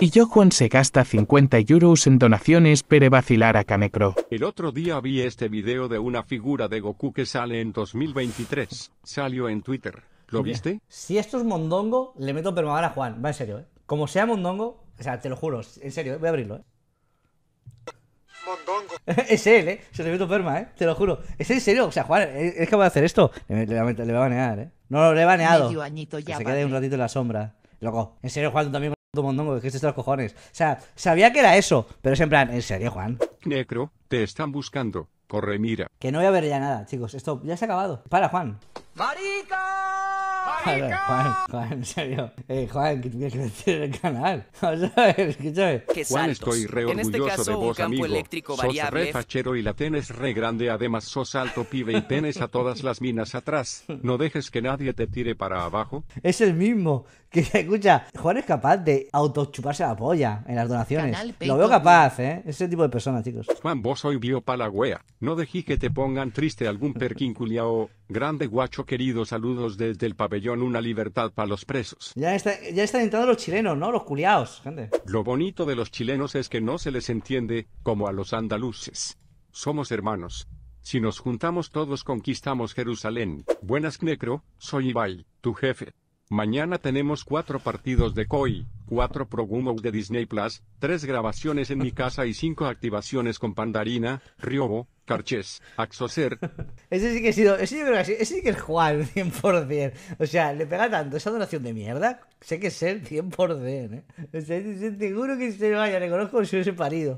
y yo Juan se gasta 50 euros en donaciones pero vacilar a Canecro. El otro día vi este video de una figura de Goku que sale en 2023. Salió en Twitter. ¿Lo viste? Si esto es mondongo, le meto permabar a Juan. Va en serio, ¿eh? Como sea mondongo, o sea, te lo juro, en serio, ¿eh? voy a abrirlo, ¿eh? Mondongo. es él, ¿eh? Se le meto perma, ¿eh? Te lo juro. Es en serio, o sea, Juan, es capaz de hacer esto. Le, va a banear, ¿eh? No, lo le he baneado. Ya, se quede un ratito en la sombra. Loco, en serio, Juan, tú también mondongo, que es estos cojones. O sea, sabía que era eso, pero es en plan, ¿en serio, Juan? Necro, te están buscando. Corre, mira. Que no voy a ver ya nada, chicos. Esto ya se ha acabado. Para, Juan. ¡Marica! ¡Marica! Juan, Juan, en serio. Eh, Juan, que tienes que decir el canal. Vamos a escúchame. Juan, estoy re este orgulloso este caso, de vos, amigo. Eléctrico sos variable. re fachero y la tenes re grande. Además, sos alto pibe y tenes a todas las minas atrás. No dejes que nadie te tire para abajo. Es el mismo. Que escucha, Juan es capaz de autochuparse la polla en las donaciones. Lo veo capaz, ¿eh? Ese tipo de personas, chicos. Juan, vos hoy vio pa' No dejí que te pongan triste algún perquín culiao. Grande guacho querido, saludos desde el pabellón Una Libertad para los presos. Ya, está, ya están entrando los chilenos, ¿no? Los culiaos, gente. Lo bonito de los chilenos es que no se les entiende, como a los andaluces. Somos hermanos. Si nos juntamos todos conquistamos Jerusalén. Buenas, Necro, soy Ibai, tu jefe. Mañana tenemos cuatro partidos de COI, cuatro progumos de Disney Plus, tres grabaciones en mi casa y cinco activaciones con Pandarina, Riobo, Carches, Axocer. Ese sí que ha sido, ese, yo creo que, ese sí que es Juan, 100%. O sea, le pega tanto esa donación de mierda, sé que es él 100%. ¿eh? O sea, seguro que se vaya, le conozco si hubiese parido.